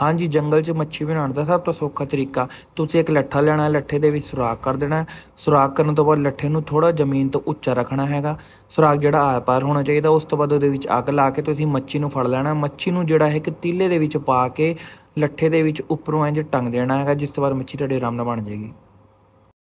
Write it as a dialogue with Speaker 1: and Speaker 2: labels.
Speaker 1: ਹਾਂਜੀ ਜੰਗਲ 'ਚ ਮੱਛੀ ਬਣਾਉਣ ਦਾ ਸਭ ਤੋਂ ਸੌਖਾ ਤਰੀਕਾ ਤੁਸੀਂ ਇੱਕ ਲੱਠਾ ਲੈਣਾ ਹੈ ਲੱਠੇ ਦੇ ਵਿੱਚ ਸੁਰਾਖ ਕਰ ਦੇਣਾ ਹੈ ਸੁਰਾਖ ਕਰਨ ਤੋਂ ਬਾਅਦ ਲੱਠੇ ਨੂੰ ਥੋੜਾ ਜ਼ਮੀਨ ਤੋਂ ਉੱਚਾ ਰੱਖਣਾ ਹੈਗਾ ਸੁਰਾਖ ਜਿਹੜਾ ਆਰ-ਪਾਰ ਹੋਣਾ ਚਾਹੀਦਾ ਉਸ ਤੋਂ ਬਾਅਦ ਉਹਦੇ ਵਿੱਚ ਅੱਗ ਲਾ ਕੇ ਤੁਸੀਂ ਮੱਛੀ ਨੂੰ ਫੜ ਲੈਣਾ ਮੱਛੀ ਨੂੰ ਜਿਹੜਾ ਹੈ ਇੱਕ ਤੀਲੇ ਦੇ ਵਿੱਚ ਪਾ ਕੇ ਲੱਠੇ ਦੇ ਵਿੱਚ ਉੱਪਰੋਂ ਇੰਜ ਟੰਗ ਦੇਣਾ ਹੈਗਾ ਜਿਸ ਤੋਂ ਬਾਅਦ ਮੱਛੀ ਤੁਹਾਡੇ ਆਰਾਮ ਨਾਲ ਬਣ ਜਾਏਗੀ